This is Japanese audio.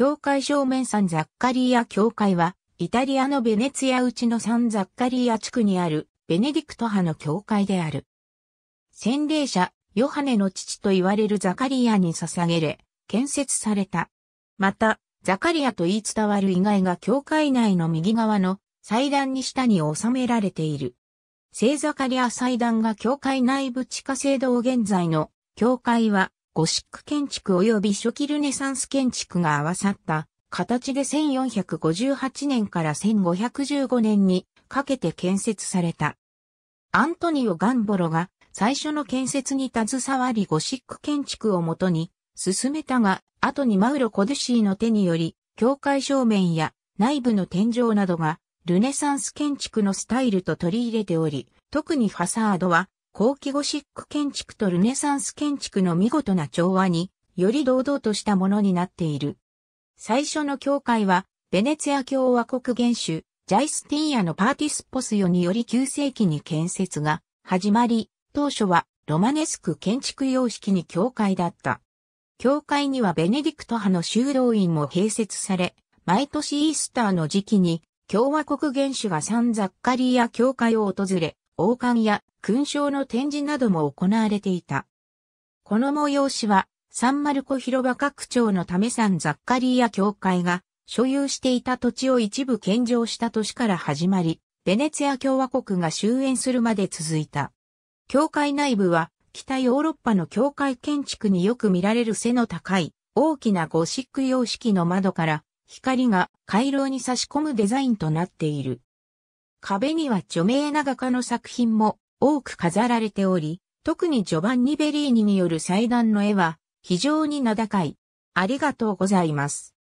教会正面サンザッカリア教会は、イタリアのベネツィア内のサンザッカリア地区にある、ベネディクト派の教会である。洗礼者、ヨハネの父と言われるザカリアに捧げれ、建設された。また、ザカリアと言い伝わる以外が教会内の右側の祭壇に下に収められている。聖ザカリア祭壇が教会内部地下制度現在の教会はゴシック建築及び初期ルネサンス建築が合わさった形で1458年から1515年にかけて建設された。アントニオ・ガンボロが最初の建設に携わりゴシック建築をもとに進めたが、後にマウロ・コデュシーの手により、境界正面や内部の天井などがルネサンス建築のスタイルと取り入れており、特にファサードは後期ゴシック建築とルネサンス建築の見事な調和により堂々としたものになっている。最初の教会は、ベネツィア共和国元首、ジャイスティンヤのパーティスポスヨにより9世紀に建設が始まり、当初はロマネスク建築様式に教会だった。教会にはベネディクト派の修道院も併設され、毎年イースターの時期に共和国元首がサンザッカリーや教会を訪れ、王冠や勲章の展示なども行われていた。この催しは、サンマルコ広場拡張のためさんザッカリーや教会が所有していた土地を一部献上した年から始まり、ベネツィア共和国が終焉するまで続いた。教会内部は北ヨーロッパの教会建築によく見られる背の高い大きなゴシック様式の窓から光が回廊に差し込むデザインとなっている。壁には著名な画家の作品も多く飾られており、特にジョバンニ・ベリーニによる祭壇の絵は非常に名高い。ありがとうございます。